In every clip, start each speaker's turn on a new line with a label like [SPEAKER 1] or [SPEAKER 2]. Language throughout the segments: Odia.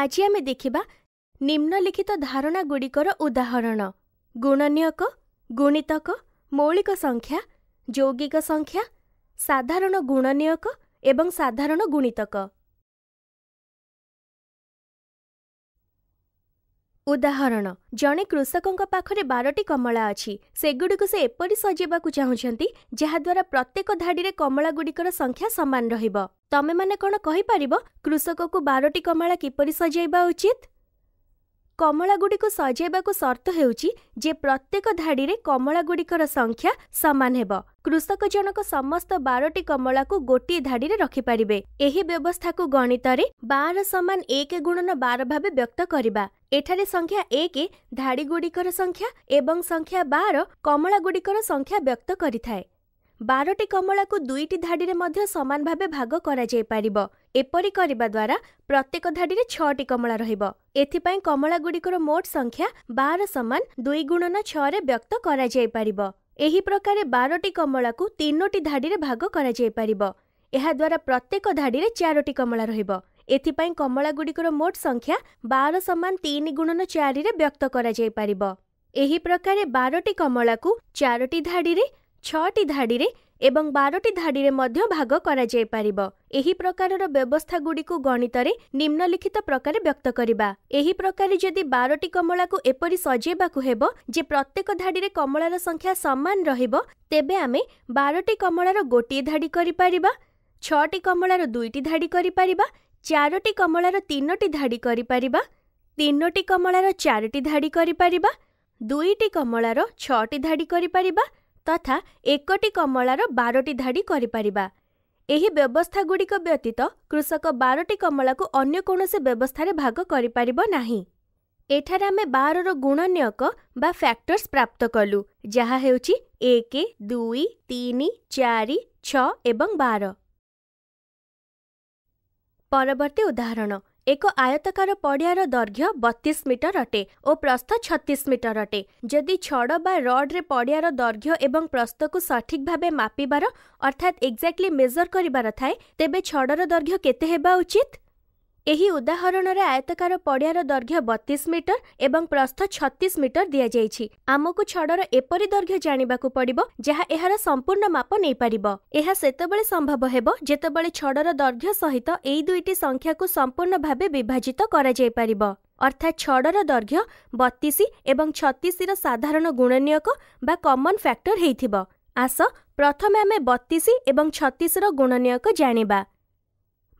[SPEAKER 1] ଆଜି ଆମେ ଦେଖିବା ନିମ୍ନଲିଖିତ ଧାରଣା ଗୁଡ଼ିକର ଉଦାହରଣ ଗୁଣନୀୟକ ଗୁଣିତକ ମୌଳିକ ସଂଖ୍ୟା ଯୌଗିକ ସଂଖ୍ୟା ସାଧାରଣ ଗୁଣନୀୟକ ଏବଂ ସାଧାରଣ ଗୁଣିତକ ଉଦାହରଣ ଜଣେ କୃଷକଙ୍କ ପାଖରେ ବାରଟି କମଳା ଅଛି ସେଗୁଡ଼ିକୁ ସେ ଏପରି ସଜେଇବାକୁ ଚାହୁଁଛନ୍ତି ଯାହାଦ୍ୱାରା ପ୍ରତ୍ୟେକ ଧାଡ଼ିରେ କମଳାଗୁଡ଼ିକର ସଂଖ୍ୟା ସମାନ ରହିବ ତମେମାନେ କ'ଣ କହିପାରିବ କୃଷକକୁ ବାରଟି କମଳା କିପରି ସଜାଇବା ଉଚିତ କମଳାଗୁଡ଼ିକୁ ସଜାଇବାକୁ ସର୍ତ୍ତ ହେଉଛି ଯେ ପ୍ରତ୍ୟେକ ଧାଡ଼ିରେ କମଳାଗୁଡ଼ିକର ସଂଖ୍ୟା ସମାନ ହେବ କୃଷକ ଜଣକ ସମସ୍ତ ବାରଟି କମଳାକୁ ଗୋଟିଏ ଧାଡ଼ିରେ ରଖିପାରିବେ ଏହି ବ୍ୟବସ୍ଥାକୁ ଗଣିତରେ ବାର ସମାନ ଏକ ଗୁଣନ ବାର ଭାବେ ବ୍ୟକ୍ତ କରିବା ଏଠାରେ ସଂଖ୍ୟା ଏକ ଧାଡ଼ିଗୁଡ଼ିକର ସଂଖ୍ୟା ଏବଂ ସଂଖ୍ୟା ବାର କମଳାଗୁଡ଼ିକର ସଂଖ୍ୟା ବ୍ୟକ୍ତ କରିଥାଏ ବାରଟି କମଳାକୁ ଦୁଇଟି ଧାଡ଼ିରେ ମଧ୍ୟ ସମାନ ଭାବେ ଭାଗ କରାଯାଇପାରିବ ଏପରି କରିବା ଦ୍ୱାରା ପ୍ରତ୍ୟେକ ଧାଡ଼ିରେ ଛଅଟି କମଳା ରହିବ ଏଥିପାଇଁ କମଳା ଗୁଡ଼ିକର ମୋଟ ସଂଖ୍ୟା ବାର ସମାନ ଦୁଇ ଗୁଣନ ଛଅରେ ବ୍ୟକ୍ତ କରାଯାଇପାରିବ ଏହି ପ୍ରକାରେ ବାରଟି କମଳାକୁ ତିନୋଟି ଧାଡ଼ିରେ ଭାଗ କରାଯାଇପାରିବ ଏହାଦ୍ୱାରା ପ୍ରତ୍ୟେକ ଧାଡ଼ିରେ ଚାରୋଟି କମଳା ରହିବ ଏଥିପାଇଁ କମଳାଗୁଡ଼ିକର ମୋଟ ସଂଖ୍ୟା ବାର ସମାନ ତିନି ଗୁଣନ ଚାରିରେ ବ୍ୟକ୍ତ କରାଯାଇପାରିବ ଏହି ପ୍ରକାରେ ବାରଟି କମଳାକୁ ଚାରୋଟି ଧାଡ଼ିରେ ଛଅଟି ଧାଡ଼ିରେ ଏବଂ ବାରଟି ଧାଡ଼ିରେ ମଧ୍ୟ ଭାଗ କରାଯାଇପାରିବ ଏହି ପ୍ରକାରର ବ୍ୟବସ୍ଥାଗୁଡ଼ିକୁ ଗଣିତରେ ନିମ୍ନଲିଖିତ ପ୍ରକାରେ ବ୍ୟକ୍ତ କରିବା ଏହି ପ୍ରକାର ଯଦି ବାରଟି କମଳାକୁ ଏପରି ସଜେଇବାକୁ ହେବ ଯେ ପ୍ରତ୍ୟେକ ଧାଡ଼ିରେ କମଳାର ସଂଖ୍ୟା ସମାନ ରହିବ ତେବେ ଆମେ ବାରଟି କମଳାର ଗୋଟିଏ ଧାଡ଼ି କରିପାରିବା ଛଅଟି କମଳାର ଦୁଇଟି ଧାଡ଼ି କରିପାରିବା ଚାରୋଟି କମଳାର ତିନୋଟି ଧାଡ଼ି କରିପାରିବା ତିନୋଟି କମଳାର ଚାରିଟି ଧାଡ଼ି କରିପାରିବା ଦୁଇଟି କମଳାର ଛଅଟି ଧାଡ଼ି କରିପାରିବା ତଥା ଏକଟି କମଳାର ବାରଟି ଧାଡ଼ି କରିପାରିବା ଏହି ବ୍ୟବସ୍ଥାଗୁଡ଼ିକ ବ୍ୟତୀତ କୃଷକ ବାରଟି କମଳାକୁ ଅନ୍ୟ କୌଣସି ବ୍ୟବସ୍ଥାରେ ଭାଗ କରିପାରିବ ନାହିଁ ଏଠାରେ ଆମେ ବାରର ଗୁଣନୀୟକ ବା ଫ୍ୟାକ୍ଟର୍ସ ପ୍ରାପ୍ତ କଲୁ ଯାହା ହେଉଛି ଏକ ଦୁଇ ତିନି ଚାରି ଛଅ ଏବଂ ବାର ପରବର୍ତ୍ତୀ ଉଦାହରଣ ଏକ ଆୟତକାର ପଡ଼ିଆର ଦୈର୍ଘ୍ୟ ବତିଶ ମିଟର ଅଟେ ଓ ପ୍ରସ୍ଥ ଛତିଶ ମିଟର ଅଟେ ଯଦି ଛଡ଼ ବା ରଡ୍ରେ ପଡ଼ିଆର ଦୈର୍ଘ୍ୟ ଏବଂ ପ୍ରସ୍ଥକୁ ସଠିକ୍ ଭାବେ ମାପିବାର ଅର୍ଥାତ୍ ଏକ୍ଜାକ୍ଟଲି ମେଜର କରିବାର ଥାଏ ତେବେ ଛଡ଼ର ଦୈର୍ଘ୍ୟ କେତେ ହେବା ଉଚିତ ଏହି ଉଦାହରଣରେ ଆୟତକାର ପଡ଼ିଆର ଦୈର୍ଘ୍ୟ ବତିଶ ମିଟର ଏବଂ ପ୍ରସ୍ଥ ଛତିଶ ମିଟର ଦିଆଯାଇଛି ଆମକୁ ଛଡ଼ର ଏପରି ଦୈର୍ଘ୍ୟ ଜାଣିବାକୁ ପଡ଼ିବ ଯାହା ଏହାର ସମ୍ପୂର୍ଣ୍ଣ ମାପ ନେଇପାରିବ ଏହା ସେତେବେଳେ ସମ୍ଭବ ହେବ ଯେତେବେଳେ ଛଡ଼ର ଦୈର୍ଘ୍ୟ ସହିତ ଏହି ଦୁଇଟି ସଂଖ୍ୟାକୁ ସମ୍ପୂର୍ଣ୍ଣ ଭାବେ ବିଭାଜିତ କରାଯାଇପାରିବ ଅର୍ଥାତ୍ ଛଡ଼ର ଦୈର୍ଘ୍ୟ ବତିଶ ଏବଂ ଛତିଶର ସାଧାରଣ ଗୁଣନୀୟକ ବା କମନ୍ ଫ୍ୟାକ୍ଟର ହୋଇଥିବ ଆସ ପ୍ରଥମେ ଆମେ ବତିଶ ଏବଂ ଛତିଶର ଗୁଣନୀୟକ ଜାଣିବା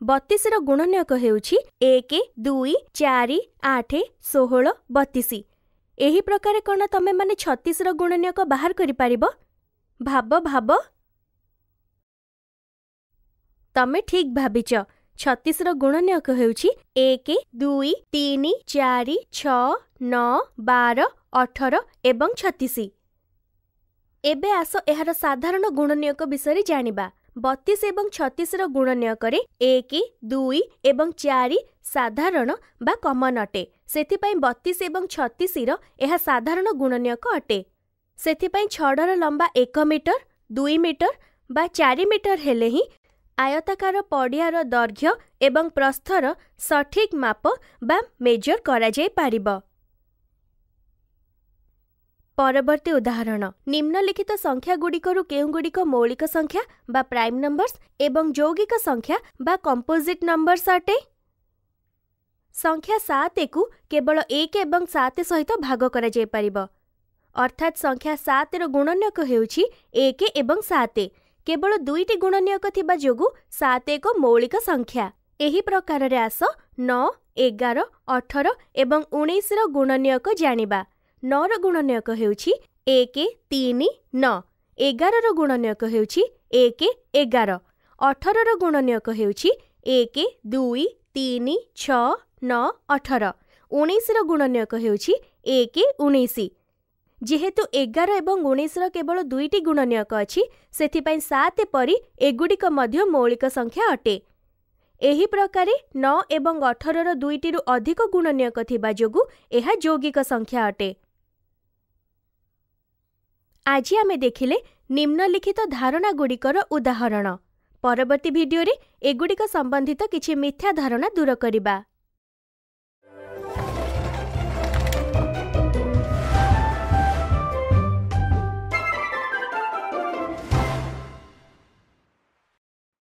[SPEAKER 1] ବତିଶର ଗୁଣନୀୟକ ହେଉଛି ଏକ ଦୁଇ ଚାରି ଆଠ ଷୋହଳ ବତିଶ ଏହି ପ୍ରକାରେ କ'ଣ ତମେମାନେ ଛତିଶର ଗୁଣନୀୟକ ବାହାର କରିପାରିବ ଭାବ ଭାବ ତମେ ଠିକ୍ ଭାବିଛ ଛତିଶର ଗୁଣନୀୟକ ହେଉଛି ଏକ ଦୁଇ ତିନି ଚାରି ଛଅ ନଅ ବାର ଅଠର ଏବଂ ଛତିଶ ଏବେ ଆସ ଏହାର ସାଧାରଣ ଗୁଣନୀୟକ ବିଷୟରେ ଜାଣିବା ବତିଶ ଏବଂ ଛତିଶର ଗୁଣନୀୟ କରେ ଏକ ଦୁଇ ଏବଂ ଚାରି ସାଧାରଣ ବା କମନ୍ ଅଟେ ସେଥିପାଇଁ ବତିଶ ଏବଂ ଛତିଶର ଏହା ସାଧାରଣ ଗୁଣନୀୟକ ଅଟେ ସେଥିପାଇଁ ଛଡ଼ର ଲମ୍ବା ଏକ ମିଟର ଦୁଇ ମିଟର ବା ଚାରି ମିଟର ହେଲେ ହିଁ ଆୟତାକାର ପଡ଼ିଆର ଦୈର୍ଘ୍ୟ ଏବଂ ପ୍ରସ୍ଥର ସଠିକ୍ ମାପ ବା ମେଜର କରାଯାଇପାରିବ ପରବର୍ତ୍ତୀ ଉଦାହରଣ ନିମ୍ନଲିଖିତ ସଂଖ୍ୟା ସଂଖ୍ୟାଗୁଡ଼ିକରୁ କେଉଁଗୁଡ଼ିକ ମୌଳିକ ସଂଖ୍ୟା ବା ପ୍ରାଇମ୍ ନମ୍ବର୍ସ ଏବଂ ଯୌଗିକ ସଂଖ୍ୟା ବା କମ୍ପୋଜିଟ୍ ନମ୍ବର୍ସ ଅଟେ ସଂଖ୍ୟା ସାତକୁ କେବଳ ଏକ ଏବଂ ସାତ ସହିତ ଭାଗ କରାଯାଇପାରିବ ଅର୍ଥାତ୍ ସଂଖ୍ୟା ସାତର ଗୁଣନୀୟକ ହେଉଛି ଏକ ଏବଂ ସାତ କେବଳ ଦୁଇଟି ଗୁଣନୀୟକ ଥିବା ଯୋଗୁଁ ସାତ ଏକ ମୌଳିକ ସଂଖ୍ୟା ଏହି ପ୍ରକାରରେ ଆସ ନଅ ଏଗାର ଅଠର ଏବଂ ଉଣେଇଶର ଗୁଣନୀୟକ ଜାଣିବା ନଅର ଗୁଣନୀୟକ ହେଉଛି ଏକ ତିନି ନଅ ଏଗାରର ଗୁଣନୀୟକ ହେଉଛି ଏକ ଏଗାର ଅଠରର ଗୁଣନୀୟକ ହେଉଛି ଏକ ଦୁଇ ତିନି ଛଅ ନଅ ଅଠର ଉଣେଇଶର ଗୁଣନୀୟକ ହେଉଛି ଏକ ଉଣେଇଶ ଯେହେତୁ ଏଗାର ଏବଂ ଉଣେଇଶର କେବଳ ଦୁଇଟି ଗୁଣନୀୟକ ଅଛି ସେଥିପାଇଁ ସାତ ପରି ଏଗୁଡ଼ିକ ମଧ୍ୟ ମୌଳିକ ସଂଖ୍ୟା ଅଟେ ଏହି ପ୍ରକାରେ ନଅ ଏବଂ ଅଠରର ଦୁଇଟିରୁ ଅଧିକ ଗୁଣନୀୟକ ଥିବା ଯୋଗୁଁ ଏହା ଯୌଗିକ ସଂଖ୍ୟା ଅଟେ ଆଜି ଆମେ ଦେଖିଲେ ନିମ୍ନଲିଖିତ ଧାରଣା ଗୁଡ଼ିକର ଉଦାହରଣ ପରବର୍ତ୍ତୀ ଭିଡିଓରେ ଏଗୁଡ଼ିକ ସମ୍ବନ୍ଧିତ କିଛି ମିଥ୍ୟା ଧାରଣା ଦୂର କରିବା